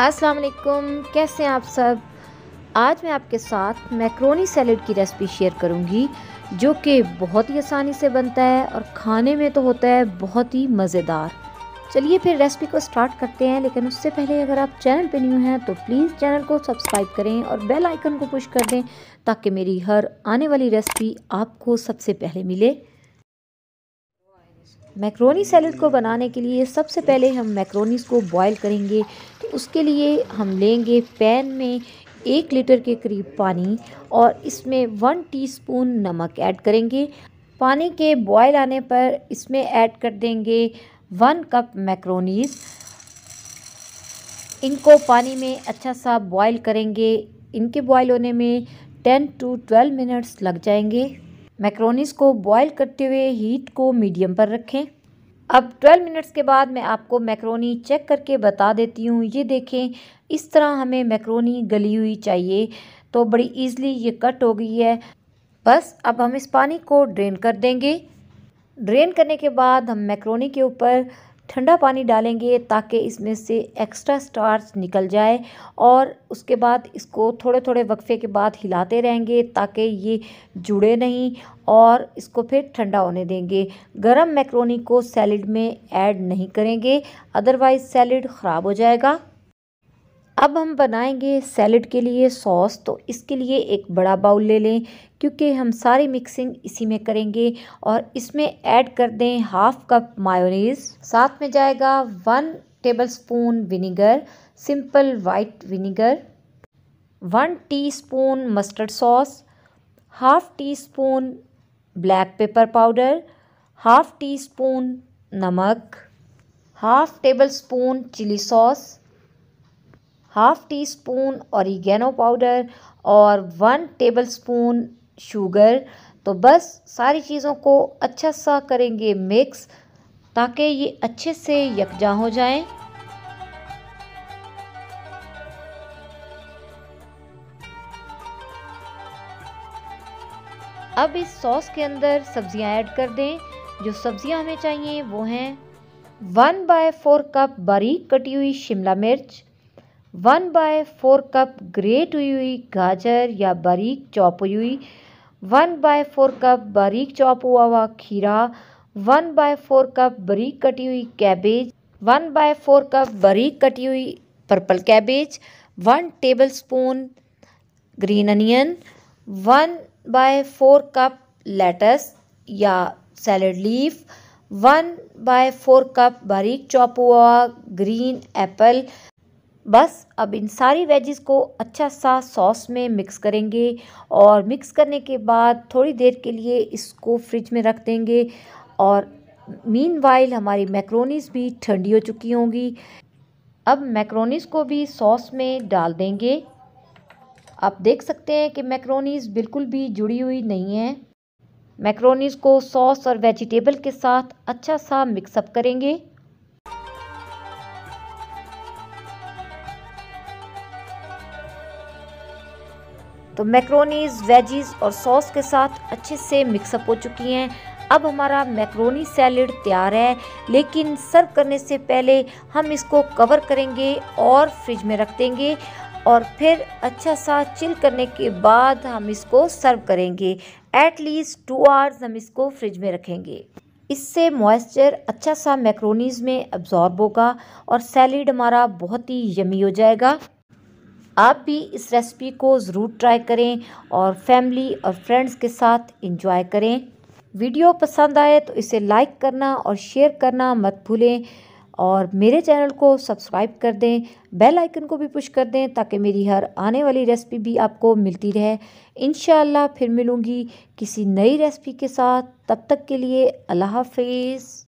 अस्सलाम वालेकुम कैसे हैं आप सब आज मैं आपके साथ मैक्रोनी सैलड की रेसिपी शेयर करूंगी जो कि बहुत ही आसानी से बनता है और खाने में तो होता है बहुत ही मज़ेदार चलिए फिर रेसिपी को स्टार्ट करते हैं लेकिन उससे पहले अगर आप चैनल पर न्यू हैं तो प्लीज़ चैनल को सब्सक्राइब करें और बेल आइकन को पुश कर दें ताकि मेरी हर आने वाली रेसिपी आपको सबसे पहले मिले मैक्रोनी सैलड को बनाने के लिए सबसे पहले हम मैक्रोनीस को बॉयल करेंगे तो उसके लिए हम लेंगे पैन में एक लीटर के करीब पानी और इसमें वन टीस्पून नमक ऐड करेंगे पानी के बॉयल आने पर इसमें ऐड कर देंगे वन कप मैक्रोनीस इनको पानी में अच्छा सा बॉयल करेंगे इनके बॉयल होने में टेन टू ट्वेल्व मिनट्स लग जाएंगे मैक्रोनीस को बॉईल करते हुए हीट को मीडियम पर रखें अब 12 मिनट्स के बाद मैं आपको मैक्रोनी चेक करके बता देती हूँ ये देखें इस तरह हमें मैक्रोनी गली हुई चाहिए तो बड़ी ईजली ये कट हो गई है बस अब हम इस पानी को ड्रेन कर देंगे ड्रेन करने के बाद हम मैक्रोनी के ऊपर ठंडा पानी डालेंगे ताकि इसमें से एक्स्ट्रा स्टार्च निकल जाए और उसके बाद इसको थोड़े थोड़े वक्फे के बाद हिलाते रहेंगे ताकि ये जुड़े नहीं और इसको फिर ठंडा होने देंगे गरम मैक्रोनी को सैलड में ऐड नहीं करेंगे अदरवाइज़ सैलड ख़राब हो जाएगा अब हम बनाएंगे सैलड के लिए सॉस तो इसके लिए एक बड़ा बाउल ले लें क्योंकि हम सारी मिक्सिंग इसी में करेंगे और इसमें ऐड कर दें हाफ कप मायोनीज़ साथ में जाएगा one tablespoon vinegar simple white vinegar one teaspoon mustard sauce half teaspoon black pepper powder half teaspoon नमक half tablespoon chilli sauce half teaspoon oregano powder और one tablespoon sugar तो बस सारी चीज़ों को अच्छा सा करेंगे मिक्स ताकि ये अच्छे से यकजा हो जाएं अब इस सॉस के अंदर सब्जियां ऐड कर दें जो सब्जियां हमें चाहिए वो हैं वन बाय फोर कप बारीक कटी हुई शिमला मिर्च one by four cup grate हुई हुई गाजर या बारीक चॉप हुई हुई वन बाय फोर कप बारीक चॉप हुआ हुआ खीरा वन बाय फोर कप बारीक कटी हुई cabbage one by four cup बारीक कटी हुई purple cabbage one tablespoon green onion one by four cup lettuce या salad leaf one by four cup बारीक चॉप हुआ ग्रीन एप्पल बस अब इन सारी वेजेस को अच्छा सा सॉस में मिक्स करेंगे और मिक्स करने के बाद थोड़ी देर के लिए इसको फ्रिज में रख देंगे और मीन वाइल हमारी मैक्रोनीस भी ठंडी हो चुकी होंगी अब मैक्रोनीस को भी सॉस में डाल देंगे आप देख सकते हैं कि मैक्रोनीस बिल्कुल भी जुड़ी हुई नहीं है मैक्रोनीस को सॉस और वेजिटेबल के साथ अच्छा सा मिक्सअप करेंगे तो मैक्रोनीज वेजीज और सॉस के साथ अच्छे से मिक्सअप हो चुकी हैं अब हमारा मैक्रोनी सैलड तैयार है लेकिन सर्व करने से पहले हम इसको कवर करेंगे और फ्रिज में रख देंगे और फिर अच्छा सा चिल करने के बाद हम इसको सर्व करेंगे एटलीस्ट टू आवर्स हम इसको फ्रिज में रखेंगे इससे मॉइस्चर अच्छा सा मैक्रोनीज में अब्जॉर्ब होगा और सैलड हमारा बहुत ही यमी हो जाएगा आप भी इस रेसिपी को ज़रूर ट्राई करें और फैमिली और फ्रेंड्स के साथ इंजॉय करें वीडियो पसंद आए तो इसे लाइक करना और शेयर करना मत भूलें और मेरे चैनल को सब्सक्राइब कर दें बेल आइकन को भी पुश कर दें ताकि मेरी हर आने वाली रेसिपी भी आपको मिलती रहे इन फिर मिलूँगी किसी नई रेसिपी के साथ तब तक के लिए अल्लाह हाफिज़